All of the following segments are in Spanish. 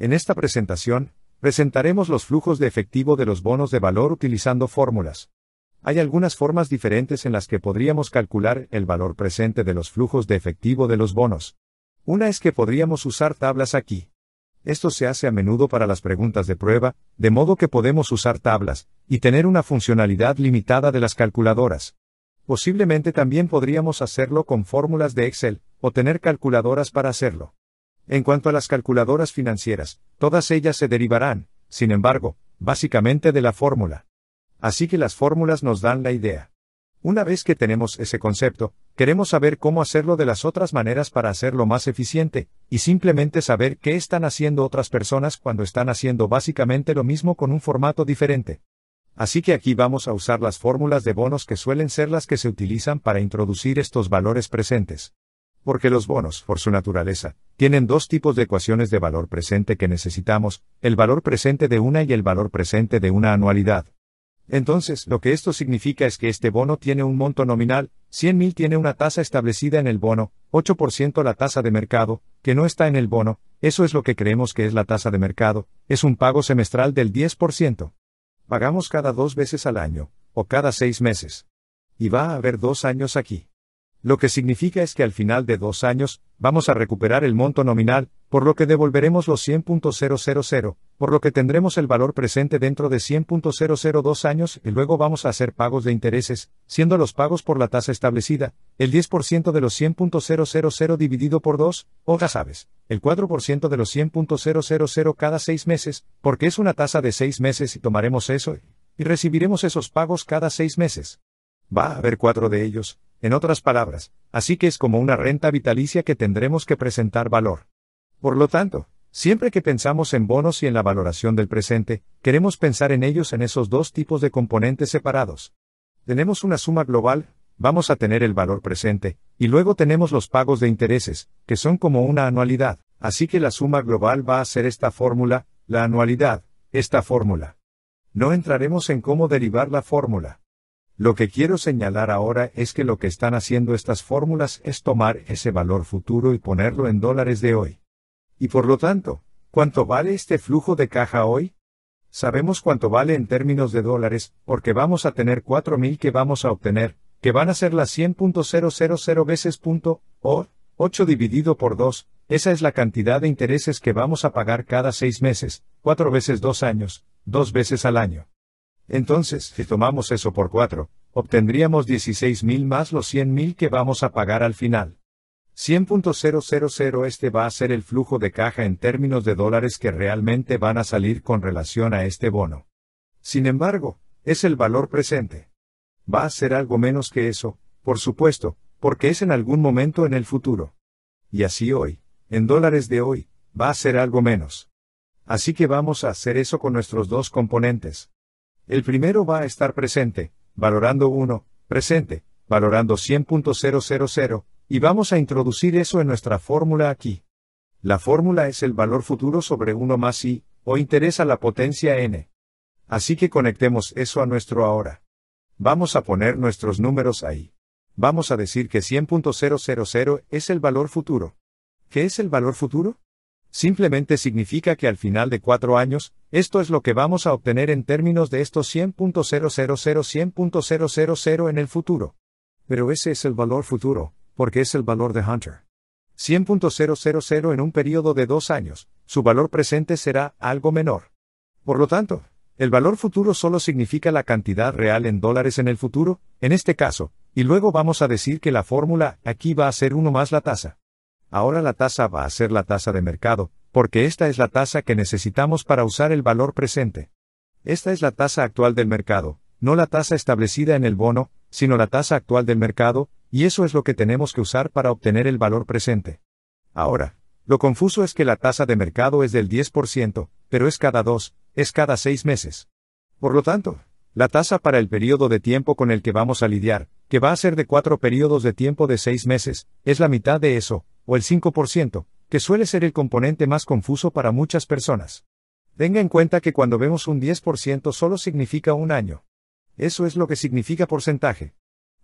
En esta presentación, presentaremos los flujos de efectivo de los bonos de valor utilizando fórmulas. Hay algunas formas diferentes en las que podríamos calcular el valor presente de los flujos de efectivo de los bonos. Una es que podríamos usar tablas aquí. Esto se hace a menudo para las preguntas de prueba, de modo que podemos usar tablas, y tener una funcionalidad limitada de las calculadoras. Posiblemente también podríamos hacerlo con fórmulas de Excel, o tener calculadoras para hacerlo. En cuanto a las calculadoras financieras, todas ellas se derivarán, sin embargo, básicamente de la fórmula. Así que las fórmulas nos dan la idea. Una vez que tenemos ese concepto, queremos saber cómo hacerlo de las otras maneras para hacerlo más eficiente, y simplemente saber qué están haciendo otras personas cuando están haciendo básicamente lo mismo con un formato diferente. Así que aquí vamos a usar las fórmulas de bonos que suelen ser las que se utilizan para introducir estos valores presentes. Porque los bonos, por su naturaleza, tienen dos tipos de ecuaciones de valor presente que necesitamos, el valor presente de una y el valor presente de una anualidad. Entonces, lo que esto significa es que este bono tiene un monto nominal, 100.000 tiene una tasa establecida en el bono, 8% la tasa de mercado, que no está en el bono, eso es lo que creemos que es la tasa de mercado, es un pago semestral del 10%. Pagamos cada dos veces al año, o cada seis meses. Y va a haber dos años aquí. Lo que significa es que al final de dos años, vamos a recuperar el monto nominal, por lo que devolveremos los 100.000, por lo que tendremos el valor presente dentro de 100.002 años y luego vamos a hacer pagos de intereses, siendo los pagos por la tasa establecida, el 10% de los 100.000 dividido por 2, o ya sabes, el 4% de los 100.000 cada seis meses, porque es una tasa de seis meses y tomaremos eso, y recibiremos esos pagos cada seis meses. Va a haber cuatro de ellos, en otras palabras, así que es como una renta vitalicia que tendremos que presentar valor. Por lo tanto, siempre que pensamos en bonos y en la valoración del presente, queremos pensar en ellos en esos dos tipos de componentes separados. Tenemos una suma global, vamos a tener el valor presente, y luego tenemos los pagos de intereses, que son como una anualidad, así que la suma global va a ser esta fórmula, la anualidad, esta fórmula. No entraremos en cómo derivar la fórmula. Lo que quiero señalar ahora es que lo que están haciendo estas fórmulas es tomar ese valor futuro y ponerlo en dólares de hoy. Y por lo tanto, ¿cuánto vale este flujo de caja hoy? Sabemos cuánto vale en términos de dólares, porque vamos a tener 4.000 que vamos a obtener, que van a ser las 100.000 veces punto, o 8 dividido por 2, esa es la cantidad de intereses que vamos a pagar cada 6 meses, 4 veces 2 años, 2 veces al año. Entonces, si tomamos eso por 4, obtendríamos 16.000 más los 100.000 que vamos a pagar al final. 100.000 este va a ser el flujo de caja en términos de dólares que realmente van a salir con relación a este bono. Sin embargo, es el valor presente. Va a ser algo menos que eso, por supuesto, porque es en algún momento en el futuro. Y así hoy, en dólares de hoy, va a ser algo menos. Así que vamos a hacer eso con nuestros dos componentes. El primero va a estar presente, valorando 1, presente, valorando 100.000, y vamos a introducir eso en nuestra fórmula aquí. La fórmula es el valor futuro sobre 1 más i, o interesa la potencia n. Así que conectemos eso a nuestro ahora. Vamos a poner nuestros números ahí. Vamos a decir que 100.000 es el valor futuro. ¿Qué es el valor futuro? Simplemente significa que al final de cuatro años, esto es lo que vamos a obtener en términos de estos 100.000 100.000 en el futuro. Pero ese es el valor futuro, porque es el valor de Hunter. 100.000 en un periodo de dos años, su valor presente será algo menor. Por lo tanto, el valor futuro solo significa la cantidad real en dólares en el futuro, en este caso, y luego vamos a decir que la fórmula aquí va a ser uno más la tasa. Ahora la tasa va a ser la tasa de mercado, porque esta es la tasa que necesitamos para usar el valor presente. Esta es la tasa actual del mercado, no la tasa establecida en el bono, sino la tasa actual del mercado, y eso es lo que tenemos que usar para obtener el valor presente. Ahora, lo confuso es que la tasa de mercado es del 10%, pero es cada dos, es cada seis meses. Por lo tanto, la tasa para el periodo de tiempo con el que vamos a lidiar, que va a ser de cuatro periodos de tiempo de seis meses, es la mitad de eso, o el 5%, que suele ser el componente más confuso para muchas personas. Tenga en cuenta que cuando vemos un 10% solo significa un año. Eso es lo que significa porcentaje.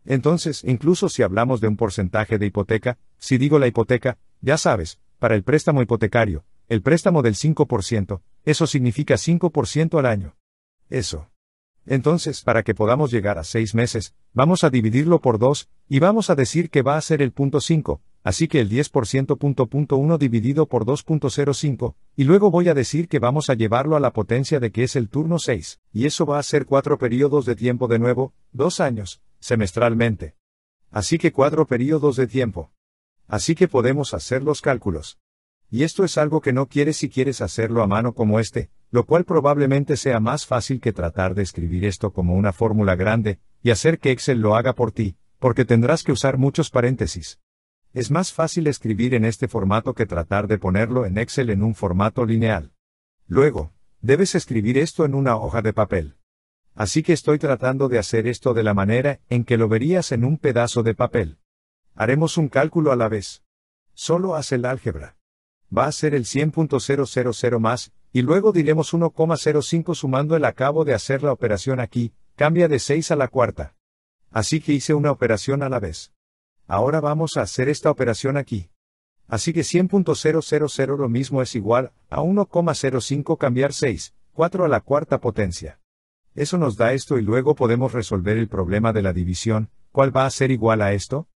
Entonces, incluso si hablamos de un porcentaje de hipoteca, si digo la hipoteca, ya sabes, para el préstamo hipotecario, el préstamo del 5%, eso significa 5% al año. Eso. Entonces, para que podamos llegar a 6 meses, vamos a dividirlo por 2, y vamos a decir que va a ser el punto 5, así que el 10%.1 dividido por 2.05, y luego voy a decir que vamos a llevarlo a la potencia de que es el turno 6, y eso va a ser cuatro periodos de tiempo de nuevo, dos años, semestralmente. Así que cuatro periodos de tiempo. Así que podemos hacer los cálculos. Y esto es algo que no quieres si quieres hacerlo a mano como este, lo cual probablemente sea más fácil que tratar de escribir esto como una fórmula grande, y hacer que Excel lo haga por ti, porque tendrás que usar muchos paréntesis. Es más fácil escribir en este formato que tratar de ponerlo en Excel en un formato lineal. Luego, debes escribir esto en una hoja de papel. Así que estoy tratando de hacer esto de la manera en que lo verías en un pedazo de papel. Haremos un cálculo a la vez. Solo haz el álgebra. Va a ser el 100.000 más, y luego diremos 1,05 sumando el acabo de hacer la operación aquí, cambia de 6 a la cuarta. Así que hice una operación a la vez. Ahora vamos a hacer esta operación aquí. Así que 100.000 lo mismo es igual a 1,05 cambiar 6, 4 a la cuarta potencia. Eso nos da esto y luego podemos resolver el problema de la división, ¿cuál va a ser igual a esto?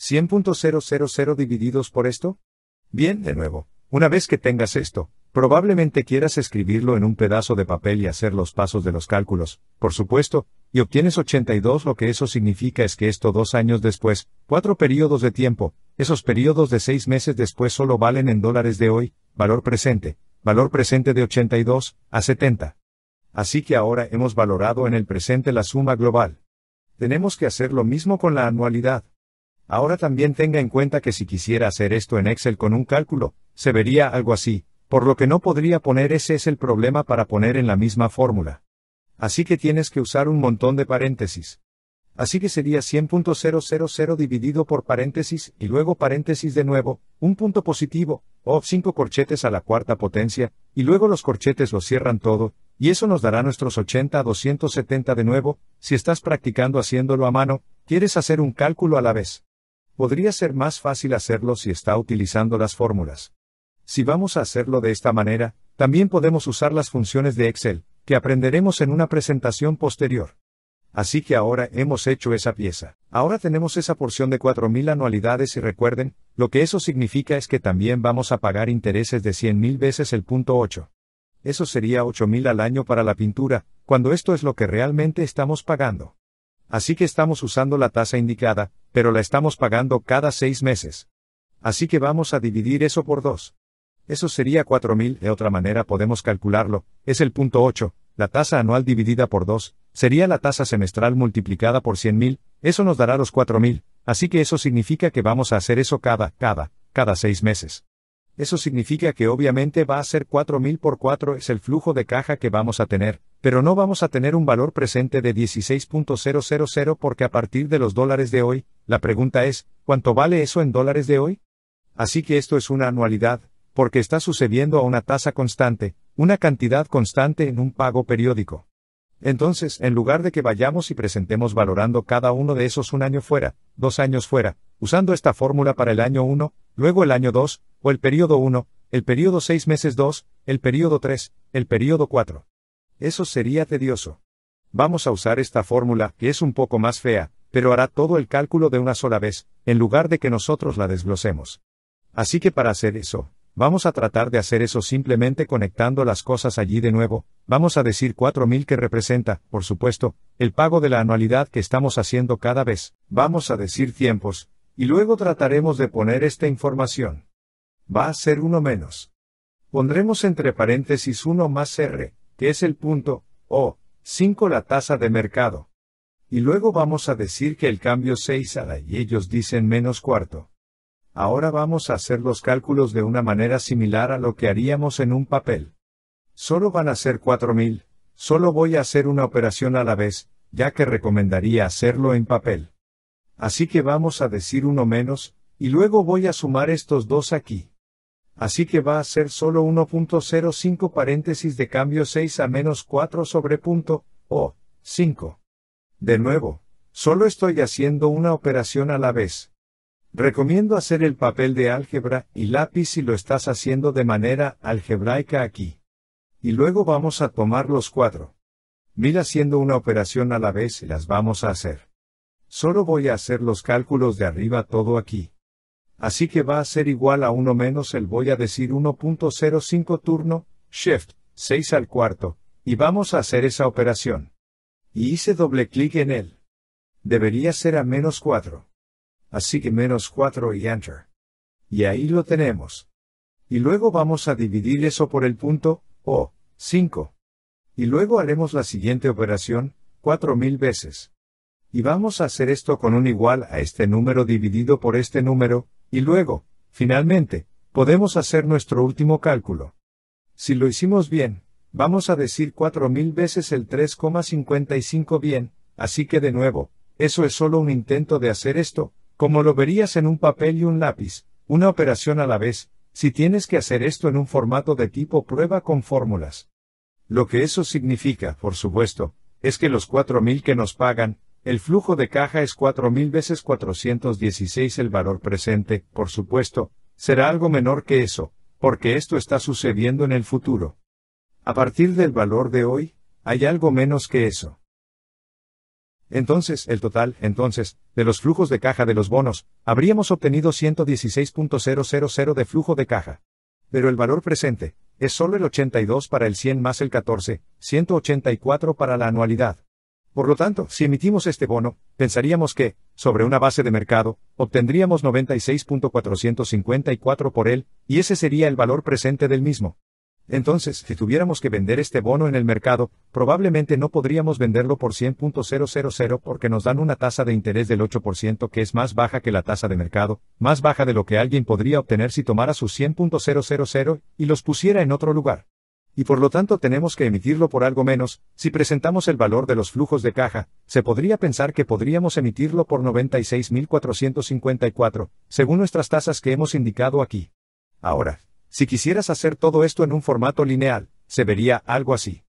100.000 divididos por esto? Bien, de nuevo, una vez que tengas esto, Probablemente quieras escribirlo en un pedazo de papel y hacer los pasos de los cálculos, por supuesto, y obtienes 82 lo que eso significa es que esto dos años después, cuatro periodos de tiempo, esos periodos de seis meses después solo valen en dólares de hoy, valor presente, valor presente de 82, a 70. Así que ahora hemos valorado en el presente la suma global. Tenemos que hacer lo mismo con la anualidad. Ahora también tenga en cuenta que si quisiera hacer esto en Excel con un cálculo, se vería algo así, por lo que no podría poner ese es el problema para poner en la misma fórmula. Así que tienes que usar un montón de paréntesis. Así que sería 100.000 dividido por paréntesis y luego paréntesis de nuevo, un punto positivo, o cinco corchetes a la cuarta potencia, y luego los corchetes lo cierran todo, y eso nos dará nuestros 80 a 270 de nuevo, si estás practicando haciéndolo a mano, quieres hacer un cálculo a la vez. Podría ser más fácil hacerlo si está utilizando las fórmulas. Si vamos a hacerlo de esta manera, también podemos usar las funciones de Excel, que aprenderemos en una presentación posterior. Así que ahora hemos hecho esa pieza. Ahora tenemos esa porción de 4.000 anualidades y recuerden, lo que eso significa es que también vamos a pagar intereses de 100.000 veces el punto 8. Eso sería 8.000 al año para la pintura, cuando esto es lo que realmente estamos pagando. Así que estamos usando la tasa indicada, pero la estamos pagando cada 6 meses. Así que vamos a dividir eso por 2. Eso sería 4.000, de otra manera podemos calcularlo, es el punto 8, la tasa anual dividida por 2, sería la tasa semestral multiplicada por 100.000, eso nos dará los 4.000, así que eso significa que vamos a hacer eso cada, cada, cada seis meses. Eso significa que obviamente va a ser 4.000 por 4 es el flujo de caja que vamos a tener, pero no vamos a tener un valor presente de 16.000 porque a partir de los dólares de hoy, la pregunta es, ¿cuánto vale eso en dólares de hoy? Así que esto es una anualidad, porque está sucediendo a una tasa constante, una cantidad constante en un pago periódico. Entonces, en lugar de que vayamos y presentemos valorando cada uno de esos un año fuera, dos años fuera, usando esta fórmula para el año 1, luego el año 2, o el periodo 1, el periodo 6 meses 2, el periodo 3, el periodo 4. Eso sería tedioso. Vamos a usar esta fórmula, que es un poco más fea, pero hará todo el cálculo de una sola vez, en lugar de que nosotros la desglosemos. Así que para hacer eso, Vamos a tratar de hacer eso simplemente conectando las cosas allí de nuevo, vamos a decir 4.000 que representa, por supuesto, el pago de la anualidad que estamos haciendo cada vez, vamos a decir tiempos, y luego trataremos de poner esta información. Va a ser uno menos. Pondremos entre paréntesis 1 más R, que es el punto, o, 5 la tasa de mercado. Y luego vamos a decir que el cambio 6 a y ellos dicen menos cuarto. Ahora vamos a hacer los cálculos de una manera similar a lo que haríamos en un papel. Solo van a ser 4000, solo voy a hacer una operación a la vez, ya que recomendaría hacerlo en papel. Así que vamos a decir uno menos, y luego voy a sumar estos dos aquí. Así que va a ser solo 1.05 paréntesis de cambio 6 a menos 4 sobre punto, o 5. De nuevo, solo estoy haciendo una operación a la vez. Recomiendo hacer el papel de álgebra y lápiz si lo estás haciendo de manera algebraica aquí. Y luego vamos a tomar los cuatro. Mil haciendo una operación a la vez y las vamos a hacer. Solo voy a hacer los cálculos de arriba todo aquí. Así que va a ser igual a 1 menos el voy a decir 1.05 turno, shift, 6 al cuarto, y vamos a hacer esa operación. Y hice doble clic en él. Debería ser a menos 4 así que menos 4 y enter. Y ahí lo tenemos. Y luego vamos a dividir eso por el punto, o, 5. Y luego haremos la siguiente operación, 4000 veces. Y vamos a hacer esto con un igual a este número dividido por este número, y luego, finalmente, podemos hacer nuestro último cálculo. Si lo hicimos bien, vamos a decir 4000 veces el 3,55 bien, así que de nuevo, eso es solo un intento de hacer esto, como lo verías en un papel y un lápiz, una operación a la vez, si tienes que hacer esto en un formato de tipo prueba con fórmulas. Lo que eso significa, por supuesto, es que los 4.000 que nos pagan, el flujo de caja es 4.000 veces 416 el valor presente, por supuesto, será algo menor que eso, porque esto está sucediendo en el futuro. A partir del valor de hoy, hay algo menos que eso. Entonces, el total, entonces, de los flujos de caja de los bonos, habríamos obtenido 116.000 de flujo de caja. Pero el valor presente, es solo el 82 para el 100 más el 14, 184 para la anualidad. Por lo tanto, si emitimos este bono, pensaríamos que, sobre una base de mercado, obtendríamos 96.454 por él, y ese sería el valor presente del mismo. Entonces, si tuviéramos que vender este bono en el mercado, probablemente no podríamos venderlo por 100.000 porque nos dan una tasa de interés del 8% que es más baja que la tasa de mercado, más baja de lo que alguien podría obtener si tomara sus 100.000 y los pusiera en otro lugar y por lo tanto tenemos que emitirlo por algo menos, si presentamos el valor de los flujos de caja, se podría pensar que podríamos emitirlo por 96.454, según nuestras tasas que hemos indicado aquí. Ahora, si quisieras hacer todo esto en un formato lineal, se vería algo así.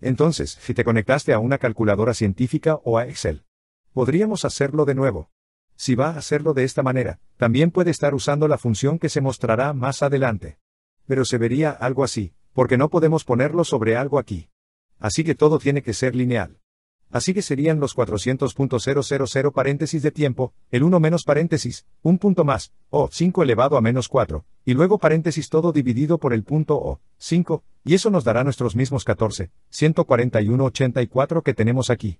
Entonces, si te conectaste a una calculadora científica o a Excel, podríamos hacerlo de nuevo. Si va a hacerlo de esta manera, también puede estar usando la función que se mostrará más adelante. Pero se vería algo así, porque no podemos ponerlo sobre algo aquí. Así que todo tiene que ser lineal así que serían los 400.000 paréntesis de tiempo, el 1 menos paréntesis, un punto más, o 5 elevado a menos 4, y luego paréntesis todo dividido por el punto o 5, y eso nos dará nuestros mismos 14, 141.84 que tenemos aquí.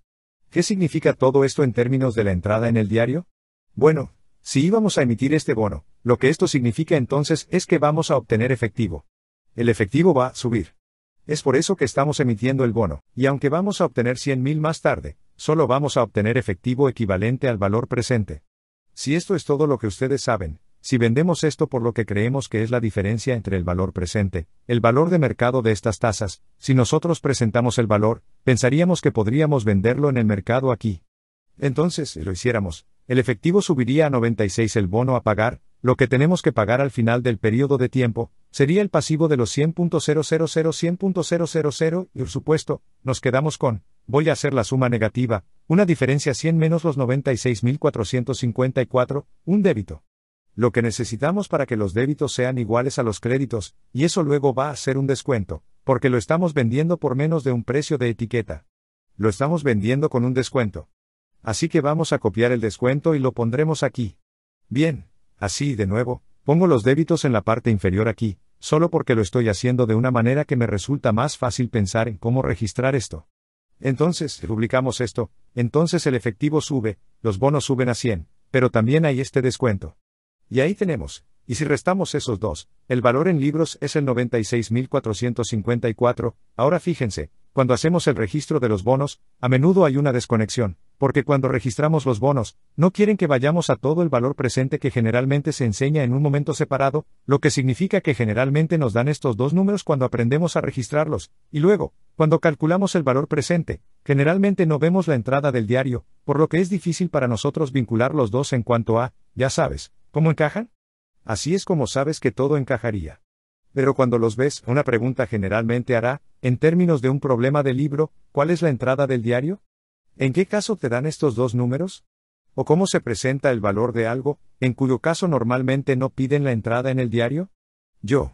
¿Qué significa todo esto en términos de la entrada en el diario? Bueno, si íbamos a emitir este bono, lo que esto significa entonces es que vamos a obtener efectivo. El efectivo va a subir. Es por eso que estamos emitiendo el bono, y aunque vamos a obtener 100.000 más tarde, solo vamos a obtener efectivo equivalente al valor presente. Si esto es todo lo que ustedes saben, si vendemos esto por lo que creemos que es la diferencia entre el valor presente, el valor de mercado de estas tasas, si nosotros presentamos el valor, pensaríamos que podríamos venderlo en el mercado aquí. Entonces, si lo hiciéramos, el efectivo subiría a 96 el bono a pagar, lo que tenemos que pagar al final del periodo de tiempo, sería el pasivo de los 100.000-100.000 y por supuesto, nos quedamos con, voy a hacer la suma negativa, una diferencia 100 menos los 96.454, un débito. Lo que necesitamos para que los débitos sean iguales a los créditos, y eso luego va a ser un descuento, porque lo estamos vendiendo por menos de un precio de etiqueta. Lo estamos vendiendo con un descuento. Así que vamos a copiar el descuento y lo pondremos aquí. Bien, Así, de nuevo, pongo los débitos en la parte inferior aquí, solo porque lo estoy haciendo de una manera que me resulta más fácil pensar en cómo registrar esto. Entonces, publicamos esto, entonces el efectivo sube, los bonos suben a 100, pero también hay este descuento. Y ahí tenemos, y si restamos esos dos, el valor en libros es el 96.454, ahora fíjense, cuando hacemos el registro de los bonos, a menudo hay una desconexión, porque cuando registramos los bonos, no quieren que vayamos a todo el valor presente que generalmente se enseña en un momento separado, lo que significa que generalmente nos dan estos dos números cuando aprendemos a registrarlos, y luego, cuando calculamos el valor presente, generalmente no vemos la entrada del diario, por lo que es difícil para nosotros vincular los dos en cuanto a, ya sabes, ¿cómo encajan? Así es como sabes que todo encajaría. Pero cuando los ves, una pregunta generalmente hará, en términos de un problema de libro, ¿cuál es la entrada del diario? ¿En qué caso te dan estos dos números? ¿O cómo se presenta el valor de algo, en cuyo caso normalmente no piden la entrada en el diario? Yo.